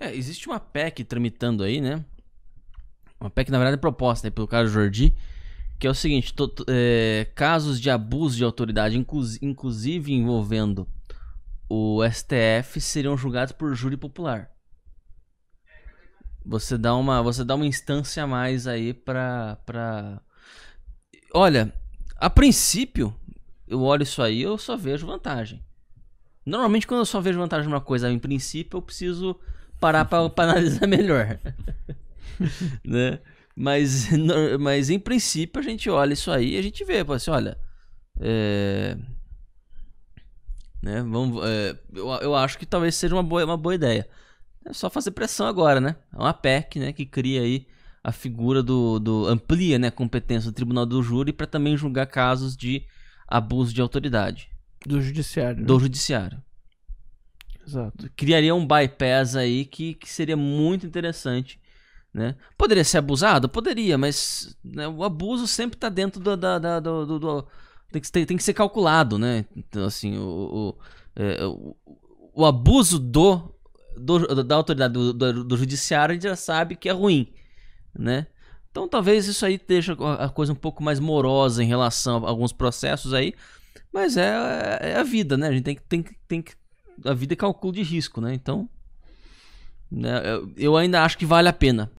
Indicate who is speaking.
Speaker 1: É, existe uma PEC tramitando aí, né? Uma PEC, na verdade, é proposta aí pelo Carlos Jordi, que é o seguinte: é, casos de abuso de autoridade, inclu, inclusive envolvendo o STF, seriam julgados por júri popular. Você dá uma, você dá uma instância a mais aí pra, pra. Olha, a princípio, eu olho isso aí, eu só vejo vantagem. Normalmente, quando eu só vejo vantagem numa coisa, em princípio, eu preciso parar para analisar melhor. né? Mas, mas em princípio a gente olha isso aí e a gente vê, assim, olha. É... Né? Vamos, é... eu, eu acho que talvez seja uma boa, uma boa ideia. É só fazer pressão agora, né? É uma PEC né, que cria aí a figura do. do amplia né, a competência do tribunal do júri para também julgar casos de abuso de autoridade.
Speaker 2: Do judiciário. Né? Do
Speaker 1: judiciário. Exato. Criaria um bypass aí que, que seria muito interessante. Né? Poderia ser abusado? Poderia, mas né, o abuso sempre está dentro do, da, da, do, do, do. tem, que, tem, tem que ser calculado, né? Então, assim, o, o, é, o, o abuso do, do, da autoridade do, do, do judiciário a gente já sabe que é ruim, né? Então talvez isso aí deixa a coisa um pouco mais morosa em relação a alguns processos aí, mas é, é, é a vida, né? A gente tem, que tem, tem que a vida é cálculo de risco, né? Então, né, eu ainda acho que vale a pena.